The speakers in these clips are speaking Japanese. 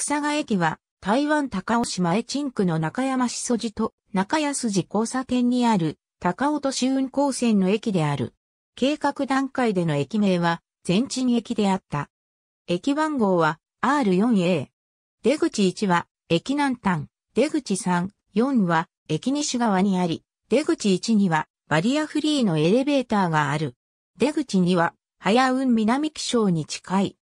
草賀駅は台湾高尾市前鎮区の中山市筋と中安寺交差点にある高尾都市運行線の駅である。計画段階での駅名は全鎮駅であった。駅番号は R4A。出口1は駅南端、出口3、4は駅西側にあり、出口1にはバリアフリーのエレベーターがある。出口2は早雲南気象に近い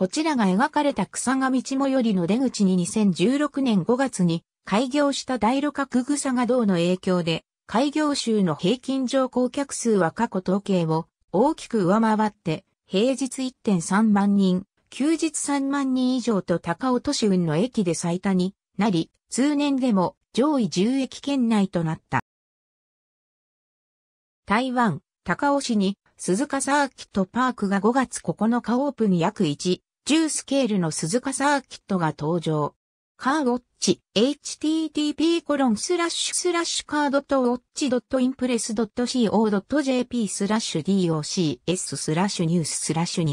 こちらが描かれた草が道もよりの出口に2016年5月に開業した大路角草が道の影響で、開業週の平均乗降客数は過去統計を大きく上回って、平日1.3万人、休日3万人以上と高尾都市運の駅で最多になり、通年でも上位10駅圏内となった。台湾、高尾市に鈴鹿サーキットパークが5月9日オープン約1ュースケールの鈴鹿サーキットが登場。カーウォッチ、http コロンスラッシュスラッシュカードとウォッチドットインプレスドット CO.jp スラッシュ DOCS スラッシュニューススラッシュ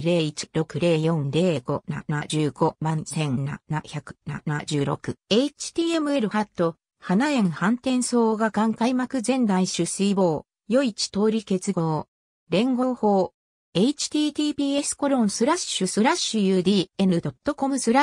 2016040575万1776 HTML ハット、花園反転層が眼開幕前代主水棒、余市通り結合。連合法、https://udn.com スラッ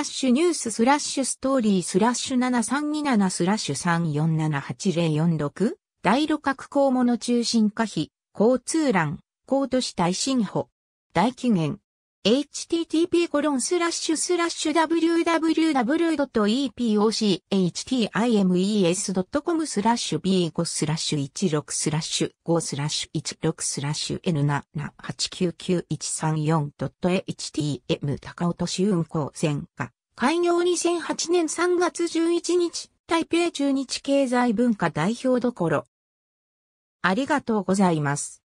シュニューススラッシュストーリースラッシュ7327スラッシュ3478046第六角項物中心化費交通欄高都市大新歩大期限 http://www.epochtimes.com スラッシュ b5 スラッシュ16スラッシュ5スラッシュ16スラッシュ n7899134.htm 高尾都市運行線が開業2008年3月11日台北中日経済文化代表どころありがとうございます。